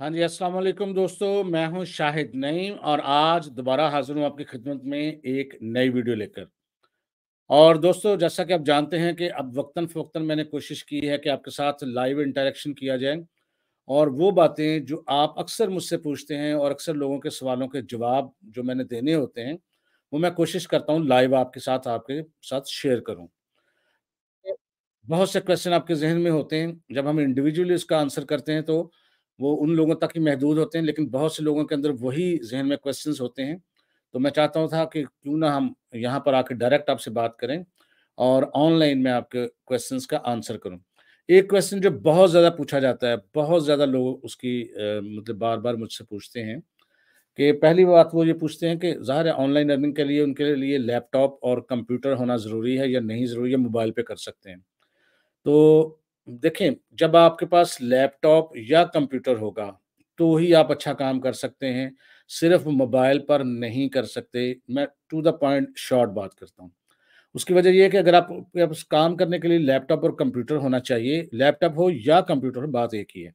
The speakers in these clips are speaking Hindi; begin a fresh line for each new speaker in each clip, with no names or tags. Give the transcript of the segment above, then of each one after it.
हाँ जी अस्सलाम वालेकुम दोस्तों मैं हूं शाहिद नईम और आज दोबारा हाजिर हूं आपकी खिदमत में एक नई वीडियो लेकर और दोस्तों जैसा कि आप जानते हैं कि अब वक्ता फ़वक्ता मैंने कोशिश की है कि आपके साथ लाइव इंटरेक्शन किया जाए और वो बातें जो आप अक्सर मुझसे पूछते हैं और अक्सर लोगों के सवालों के जवाब जो मैंने देने होते हैं वो मैं कोशिश करता हूँ लाइव आपके साथ आपके साथ शेयर करूँ बहुत से क्वेश्चन आपके जहन में होते हैं जब हम इंडिविजुअली इसका आंसर करते हैं तो वो उन लोगों तक ही महदूद होते हैं लेकिन बहुत से लोगों के अंदर वही जहन में क्वेश्चन होते हैं तो मैं चाहता हूँ था कि क्यों ना हम यहाँ पर आके डायरेक्ट आपसे बात करें और ऑनलाइन में आपके क्वेश्चंस का आंसर करूं एक क्वेश्चन जो बहुत ज़्यादा पूछा जाता है बहुत ज़्यादा लोग उसकी मतलब बार बार मुझसे पूछते हैं कि पहली बात वो ये पूछते हैं कि ज़ाहिर है ऑनलाइन अर्निंग के लिए उनके लिए लैपटॉप और कंप्यूटर होना ज़रूरी है या नहीं ज़रूरी है मोबाइल पर कर सकते हैं तो देखें जब आपके पास लैपटॉप या कंप्यूटर होगा तो ही आप अच्छा काम कर सकते हैं सिर्फ मोबाइल पर नहीं कर सकते मैं टू द पॉइंट शॉर्ट बात करता हूँ उसकी वजह यह है कि अगर आप, आप काम करने के लिए लैपटॉप और कंप्यूटर होना चाहिए लैपटॉप हो या कंप्यूटर हो बात एक ही है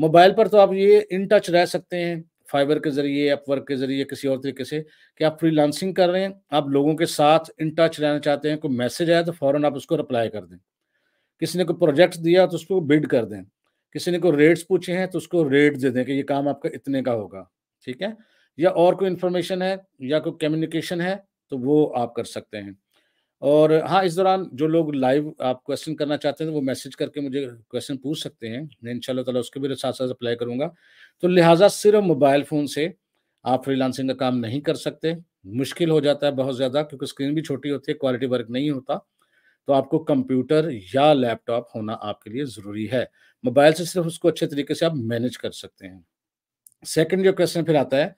मोबाइल पर तो आप ये इन टच रह सकते हैं फाइबर के जरिए अपवर्क के जरिए किसी और तरीके से कि आप फ्रीलांसिंग कर रहे हैं आप लोगों के साथ इन टच रहना चाहते हैं कोई मैसेज आया तो फ़ौरन आप उसको रिप्लाई कर दें किसी ने कोई प्रोजेक्ट दिया तो उसको बिड कर दें किसी ने कोई रेट्स पूछे हैं तो उसको रेट दे दें कि ये काम आपका इतने का होगा ठीक है या और कोई इन्फॉर्मेशन है या कोई कम्युनिकेशन है तो वो आप कर सकते हैं और हाँ इस दौरान जो लोग लाइव आप क्वेश्चन करना चाहते हैं तो वो मैसेज करके मुझे क्वेश्चन पूछ सकते हैं मैं इन तला उसके भी साथ साथ अप्लाई करूँगा तो लिहाजा सिर्फ मोबाइल फ़ोन से आप फ्रीलांसिंग का काम नहीं कर सकते मुश्किल हो जाता है बहुत ज़्यादा क्योंकि स्क्रीन भी छोटी होती है क्वालिटी वर्क नहीं होता तो आपको कंप्यूटर या लैपटॉप होना आपके लिए ज़रूरी है मोबाइल से सिर्फ उसको अच्छे तरीके से आप मैनेज कर सकते हैं सेकंड जो क्वेश्चन फिर आता है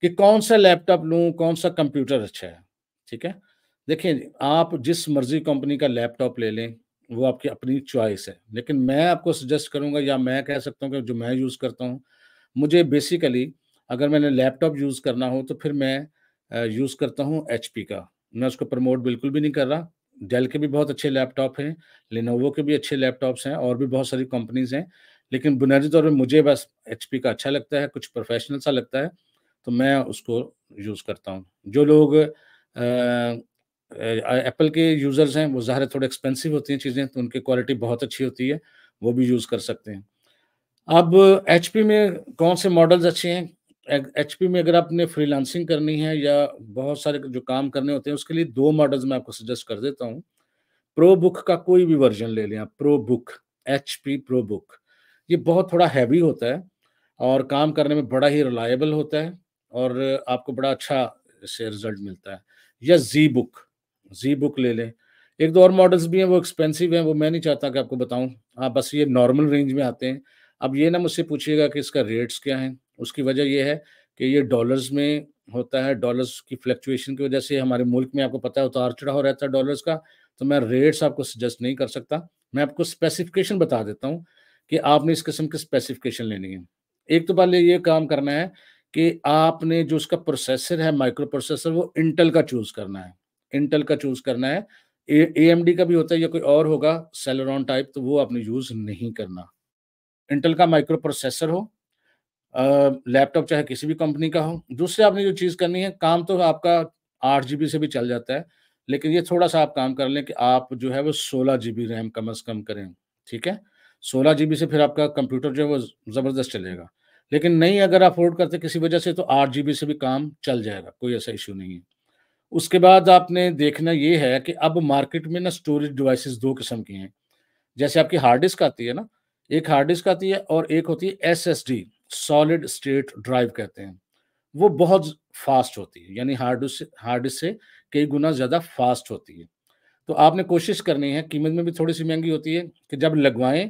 कि कौन सा लैपटॉप लूँ कौन सा कंप्यूटर अच्छा है ठीक है देखिए आप जिस मर्जी कंपनी का लैपटॉप ले लें वो आपकी अपनी चॉइस है लेकिन मैं आपको सजेस्ट करूँगा या मैं कह सकता हूँ कि जो मैं यूज़ करता हूँ मुझे बेसिकली अगर मैंने लैपटॉप यूज़ करना हो तो फिर मैं यूज़ करता हूँ एच का मैं उसको प्रमोट बिल्कुल भी नहीं कर रहा डेल के भी बहुत अच्छे लैपटॉप हैं लेनोवो के भी अच्छे लैपटॉप्स हैं और भी बहुत सारी कंपनीज हैं लेकिन बुनियादी तौर पर मुझे बस एच का अच्छा लगता है कुछ प्रोफेशनल सा लगता है तो मैं उसको यूज़ करता हूँ जो लोग एप्पल के यूज़र्स हैं वो ज़ाहिर थोड़े एक्सपेंसिव होती हैं चीज़ें तो उनकी क्वालिटी बहुत अच्छी होती है वो भी यूज़ कर सकते हैं अब एच में कौन से मॉडल्स अच्छे हैं एच में अगर आपने फ्रीलांसिंग करनी है या बहुत सारे जो काम करने होते हैं उसके लिए दो मॉडल्स मैं आपको सजेस्ट कर देता हूँ प्रो बुक का कोई भी वर्जन ले लें आप ProBook H P ProBook ये बहुत थोड़ा हैवी होता है और काम करने में बड़ा ही रिलायबल होता है और आपको बड़ा अच्छा से रिजल्ट मिलता है या जी बुक जी बुक ले लें एक दो और मॉडल्स भी हैं वो एक्सपेंसिव हैं वो मैं नहीं चाहता कि आपको बताऊं आप बस ये नॉर्मल रेंज में आते हैं अब ये ना मुझसे पूछिएगा कि इसका रेट्स क्या हैं उसकी वजह यह है कि ये डॉलर्स में होता है डॉलर्स की फ्लक्चुएशन की वजह से हमारे मुल्क में आपको पता है उतार चढ़ाव रहता है डॉलर्स का तो मैं रेट्स आपको सजेस्ट नहीं कर सकता मैं आपको स्पेसिफिकेशन बता देता हूँ कि आपने इस किस्म की स्पेसिफिकेशन लेनी है एक तो पहले ये काम करना है कि आपने जो उसका प्रोसेसर है माइक्रो प्रोसेसर वो इंटेल का चूज करना है इंटेल का चूज करना है ए एम डी का भी होता है या कोई और होगा सेलोरॉन टाइप तो वो आपने यूज नहीं करना इंटेल का माइक्रो प्रोसेसर हो लैपटॉप चाहे किसी भी कंपनी का हो दूसरे आपने जो चीज़ करनी है काम तो आपका आठ जी से भी चल जाता है लेकिन ये थोड़ा सा आप काम कर लें कि आप जो है वो सोलह जी बी रैम कम अज़ कम करें ठीक है सोलह जी से फिर आपका कंप्यूटर जो है वो ज़बरदस्त चलेगा लेकिन नहीं अगर अफोर्ड करते किसी वजह से तो आठ जी से भी काम चल जाएगा कोई ऐसा इशू नहीं है उसके बाद आपने देखना ये है कि अब मार्केट में ना स्टोरेज डिवाइसेस दो किस्म की हैं जैसे आपकी हार्ड डिस्क आती है ना एक हार्ड डिस्क आती है और एक होती है S S D solid state drive कहते हैं वो बहुत फास्ट होती है यानी हार्ड से हार्ड से कई गुना ज़्यादा फास्ट होती है तो आपने कोशिश करनी है कीमत में भी थोड़ी सी महंगी होती है कि जब लगवाएं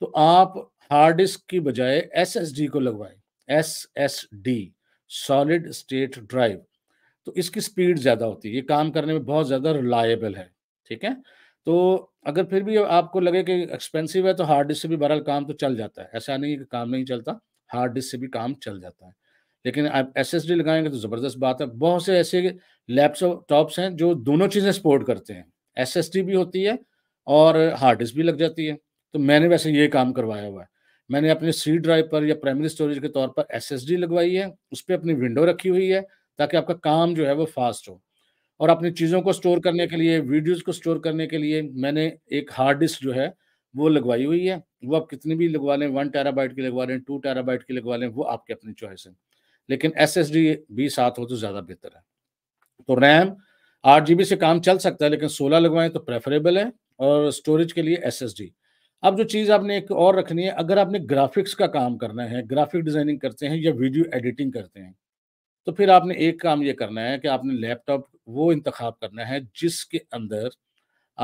तो आप हार्ड डिस्क की बजाय एस एस डी को लगवाएं S S D solid state drive तो इसकी स्पीड ज़्यादा होती है ये काम करने में बहुत ज़्यादा रिलायबल है ठीक है तो अगर फिर भी आपको लगे कि एक्सपेंसिव है तो हार्ड डिस्क से भी बहरहाल काम तो चल जाता है ऐसा नहीं कि काम नहीं चलता हार्ड डिस्क से भी काम चल जाता है लेकिन आप एस एस डी लगाएंगे तो ज़बरदस्त बात है बहुत से ऐसे लैपटॉप्स टॉप्स हैं जो दोनों चीज़ें सपोर्ट करते हैं एस एस डी भी होती है और हार्ड डिस्क भी लग जाती है तो मैंने वैसे ये काम करवाया हुआ है मैंने अपने सी ड्राइव पर या प्राइमरी स्टोरेज के तौर पर एस एस डी लगवाई है उस पर अपनी विंडो रखी हुई है ताकि आपका काम जो है वो फास्ट हो और अपनी चीज़ों को स्टोर करने के लिए वीडियोज़ को स्टोर करने के लिए मैंने एक हार्ड डिस्क जो है वो लगवाई हुई है वो आप कितनी भी लगवा लें वन बाइट की लगवा लें टू बाइट की लगवा लें वो आपके अपनी चॉइस है लेकिन एस एस डी भी साथ हो तो ज़्यादा बेहतर है तो रैम आठ जी बी से काम चल सकता है लेकिन सोलह लगवाएं तो प्रेफरेबल है और स्टोरेज के लिए एस एस डी अब जो चीज़ आपने एक और रखनी है अगर आपने ग्राफिक्स का काम करना है ग्राफिक डिज़ाइनिंग करते हैं या वीडियो एडिटिंग करते हैं तो फिर आपने एक काम ये करना है कि आपने लैपटॉप वो इंतखब करना है जिसके अंदर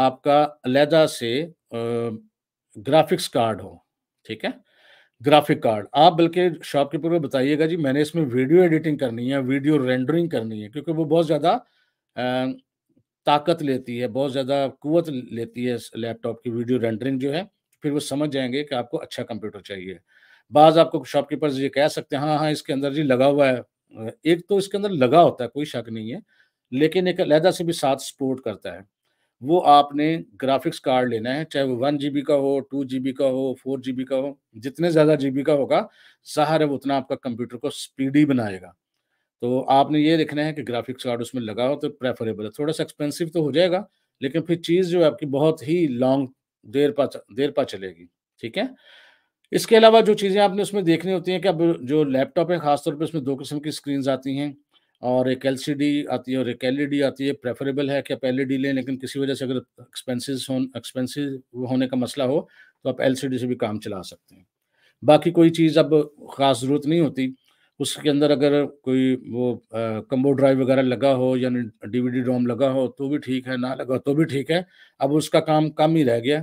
आपका अलहदा से ग्राफिक्स कार्ड हो ठीक है ग्राफिक कार्ड आप बल्कि शॉपकीपर को बताइएगा जी मैंने इसमें वीडियो एडिटिंग करनी है वीडियो रेंडरिंग करनी है क्योंकि वो बहुत ज़्यादा ताकत लेती है बहुत ज़्यादा कुत लेती है लैपटॉप की वीडियो रेंडरिंग जो है फिर वो समझ जाएंगे कि आपको अच्छा कंप्यूटर चाहिए बाज़ आपको शॉपकीपर ये कह सकते हैं हाँ हाँ इसके अंदर जी लगा हुआ है एक तो इसके अंदर लगा होता है कोई शक नहीं है लेकिन एक अलहदा से भी साथ सपोर्ट करता है वो आपने ग्राफिक्स कार्ड लेना है चाहे वो वन जी का हो टू जी का हो फोर जी का हो जितने ज़्यादा जी का होगा ज़ाहिर है उतना आपका कंप्यूटर को स्पीडी बनाएगा तो आपने ये देखना है कि ग्राफिक्स कार्ड उसमें लगा हो तो प्रेफरेबल है थोड़ा सा एक्सपेंसिव तो हो जाएगा लेकिन फिर चीज़ जो है आपकी बहुत ही लॉन्ग देर पा देर पा चलेगी ठीक है इसके अलावा जो चीज़ें आपने उसमें देखनी होती हैं कि अब जो लैपटॉप है खासतौर पर उसमें दो किस्म की स्क्रीन आती हैं और एक एल आती है और एक एल आती है प्रेफरेबल है कि आप एल लें लेकिन किसी वजह से अगर एक्सपेंसिस हो एक्सपेंसिव होने का मसला हो तो आप एल से भी काम चला सकते हैं बाकी कोई चीज़ अब ख़ास ज़रूरत नहीं होती उसके अंदर अगर कोई वो कम्बो ड्राइव वगैरह लगा हो या डीवीडी रोम लगा हो तो भी ठीक है ना लगा तो भी ठीक है अब उसका काम कम ही रह गया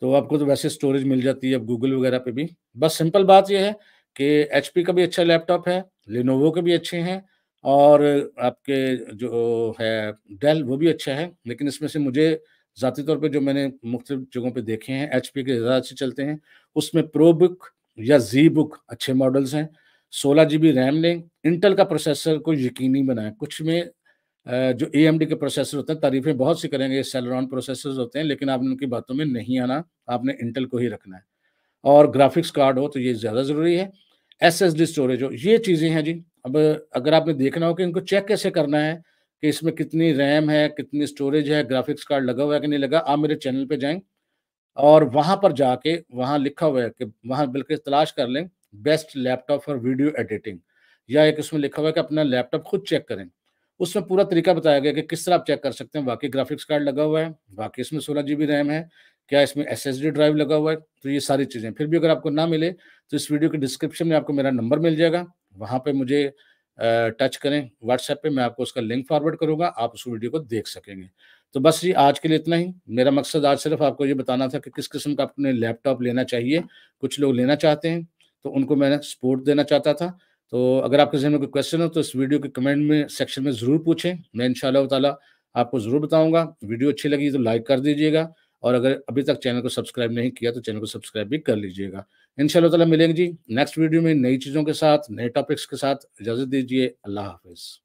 तो आपको तो वैसे स्टोरेज मिल जाती है अब गूगल वगैरह पे भी बस सिंपल बात यह है कि एच का भी अच्छा लैपटॉप है लिनोवो के भी अच्छे हैं और आपके जो है डेल वो भी अच्छा है लेकिन इसमें से मुझे ज़ाती तौर पे जो मैंने मुख्तु जगहों पे देखे हैं एच के ज़्यादा अच्छे चलते हैं उसमें प्रो बुक या जी बुक अच्छे मॉडल्स हैं सोलह जी बी रैम लें इंटेल का प्रोसेसर को यकीनी बनाएं कुछ में जो ए के प्रोसेसर होते हैं तारीफ़ें बहुत सी करेंगे सेलरॉन प्रोसेसर होते हैं लेकिन आपने उनकी बातों में नहीं आना आपने इंटेल को ही रखना है और ग्राफिक्स कार्ड हो तो ये ज़्यादा ज़रूरी है एस स्टोरेज हो ये चीज़ें हैं जी अब अगर आपने देखना हो कि इनको चेक कैसे करना है कि इसमें कितनी रैम है कितनी स्टोरेज है ग्राफिक्स कार्ड लगा हुआ है कि नहीं लगा आप मेरे चैनल पे जाएं और वहां पर जाके वहां लिखा हुआ है कि वहां बल्कि तलाश कर लें best laptop for video editing या एक उसमें लिखा हुआ है कि अपना लैपटॉप खुद चेक करें उसमें पूरा तरीका बताया गया कि किस तरह आप चेक कर सकते हैं वाकई ग्राफिक्स कार्ड लगा हुआ है वाकई इसमें सोलह जी रैम है क्या इसमें एस ड्राइव लगा हुआ है तो ये सारी चीज़ें फिर भी अगर आपको ना मिले तो इस वीडियो के डिस्क्रिप्शन में आपको मेरा नंबर मिल जाएगा वहाँ पे मुझे टच करें व्हाट्सएप पे मैं आपको उसका लिंक फॉरवर्ड करूँगा आप उस वीडियो को देख सकेंगे तो बस ये आज के लिए इतना ही मेरा मकसद आज सिर्फ आपको ये बताना था कि किस किस्म का अपने लैपटॉप लेना चाहिए कुछ लोग लेना चाहते हैं तो उनको मैंने सपोर्ट देना चाहता था तो अगर आपके जहन में कोई क्वेश्चन हो तो इस वीडियो के कमेंट में सेक्शन में ज़रूर पूछें मैं इन ताला आपको ज़रूर बताऊँगा वीडियो अच्छी लगी तो लाइक कर दीजिएगा और अगर अभी तक चैनल को सब्सक्राइब नहीं किया तो चैनल को सब्सक्राइब भी कर लीजिएगा इन ताला मिलेंगे जी नेक्स्ट वीडियो में नई चीज़ों के साथ नए टॉपिक्स के साथ इजाज़त दीजिए अल्लाह हाफिज़